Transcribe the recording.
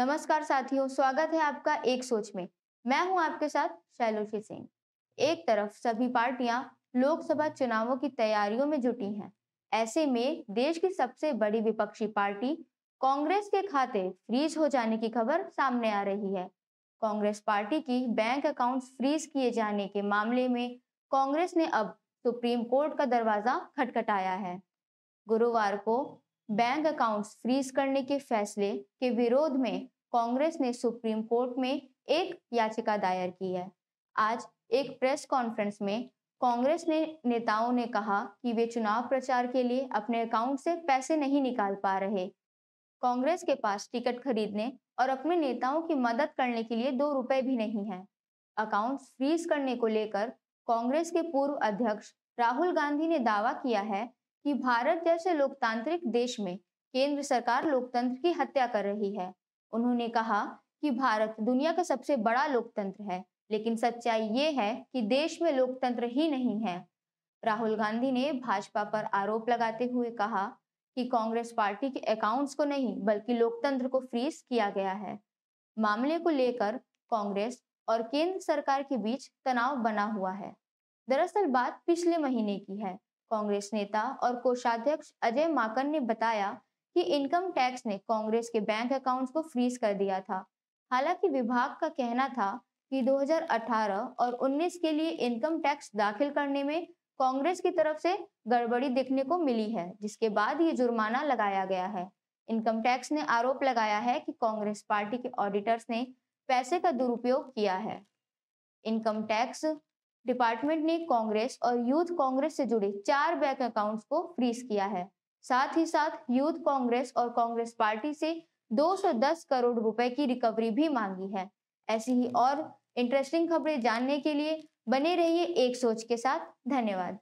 नमस्कार साथियों स्वागत है आपका एक सोच में मैं हूं आपके साथ शैलोषी सिंह एक तरफ सभी पार्टियां लोकसभा चुनावों की तैयारियों में जुटी हैं ऐसे में देश की सबसे बड़ी विपक्षी पार्टी कांग्रेस के खाते फ्रीज हो जाने की खबर सामने आ रही है कांग्रेस पार्टी की बैंक अकाउंट फ्रीज किए जाने के मामले में कांग्रेस ने अब सुप्रीम कोर्ट का दरवाजा खटखटाया है गुरुवार को बैंक अकाउंट्स फ्रीज करने के फैसले के विरोध में कांग्रेस ने सुप्रीम कोर्ट में एक याचिका दायर की है आज एक प्रेस कॉन्फ्रेंस में कांग्रेस ने नेताओं ने कहा कि वे चुनाव प्रचार के लिए अपने अकाउंट से पैसे नहीं निकाल पा रहे कांग्रेस के पास टिकट खरीदने और अपने नेताओं की मदद करने के लिए दो रुपए भी नहीं है अकाउंट फ्रीज करने को लेकर कांग्रेस के पूर्व अध्यक्ष राहुल गांधी ने दावा किया है कि भारत जैसे लोकतांत्रिक देश में केंद्र सरकार लोकतंत्र की हत्या कर रही है उन्होंने कहा कि भारत दुनिया का सबसे बड़ा लोकतंत्र है लेकिन सच्चाई ये है कि देश में लोकतंत्र ही नहीं है राहुल गांधी ने भाजपा पर आरोप लगाते हुए कहा कि कांग्रेस पार्टी के अकाउंट्स को नहीं बल्कि लोकतंत्र को फ्रीज किया गया है मामले को लेकर कांग्रेस और केंद्र सरकार के बीच तनाव बना हुआ है दरअसल बात पिछले महीने की है कांग्रेस नेता और कोषाध्यक्ष अजय माकन ने बताया कि इनकम टैक्स ने कांग्रेस के बैंक अकाउंट्स को फ्रीज कर दिया था हालांकि विभाग का कहना था कि 2018 और 19 के लिए इनकम टैक्स दाखिल करने में कांग्रेस की तरफ से गड़बड़ी देखने को मिली है जिसके बाद ये जुर्माना लगाया गया है इनकम टैक्स ने आरोप लगाया है कि कांग्रेस पार्टी के ऑडिटर्स ने पैसे का दुरुपयोग किया है इनकम टैक्स डिपार्टमेंट ने कांग्रेस और यूथ कांग्रेस से जुड़े चार बैंक अकाउंट्स को फ्रीज किया है साथ ही साथ यूथ कांग्रेस और कांग्रेस पार्टी से 210 करोड़ रुपए की रिकवरी भी मांगी है ऐसी ही और इंटरेस्टिंग खबरें जानने के लिए बने रहिए एक सोच के साथ धन्यवाद